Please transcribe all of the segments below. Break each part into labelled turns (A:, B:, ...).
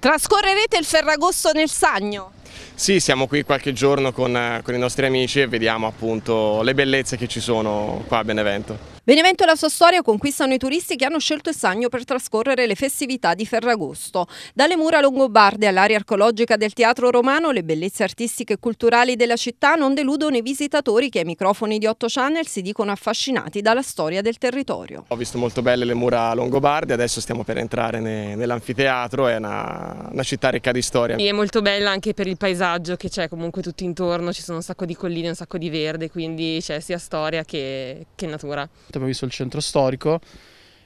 A: Trascorrerete il Ferragosto nel Sagno?
B: Sì, siamo qui qualche giorno con, eh, con i nostri amici e vediamo appunto le bellezze che ci sono qua a Benevento.
A: Benevento e la sua storia conquistano i turisti che hanno scelto il Sagno per trascorrere le festività di Ferragosto. Dalle mura longobarde all'area archeologica del Teatro Romano, le bellezze artistiche e culturali della città non deludono i visitatori che ai microfoni di 8 Channel si dicono affascinati dalla storia del territorio.
B: Ho visto molto belle le mura longobarde, adesso stiamo per entrare nell'anfiteatro, è una, una, città ricca di storia. E è
C: molto bella anche per il paesaggio che c'è comunque tutto intorno, ci sono un sacco di colline, un sacco di verde, quindi c'è sia storia che, che natura
B: abbiamo visto il centro storico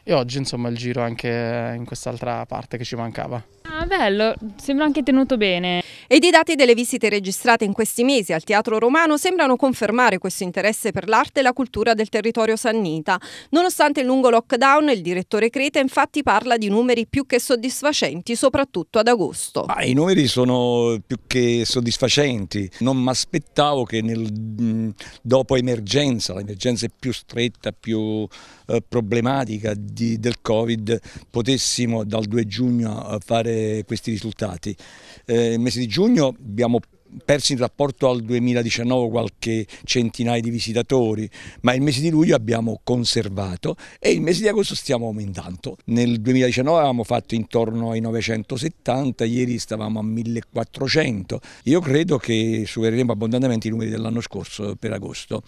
B: e oggi insomma il giro anche in quest'altra parte che ci mancava.
A: Ah bello, sembra anche tenuto bene. Ed i dati delle visite registrate in questi mesi al Teatro Romano sembrano confermare questo interesse per l'arte e la cultura del territorio sannita. Nonostante il lungo lockdown, il direttore Creta infatti parla di numeri più che soddisfacenti, soprattutto ad agosto. Ah,
D: I numeri sono più che soddisfacenti. Non mi aspettavo che nel, mm, dopo emergenza, l'emergenza più stretta, più eh, problematica di, del Covid, potessimo dal 2 giugno eh, fare questi risultati. Eh, il mese di giugno giugno abbiamo perso in rapporto al 2019 qualche centinaio di visitatori, ma il mese di luglio abbiamo conservato e il mese di agosto stiamo aumentando. Nel 2019 avevamo fatto intorno ai 970, ieri stavamo a 1400. Io credo che supereremo abbondantemente i numeri dell'anno scorso per agosto.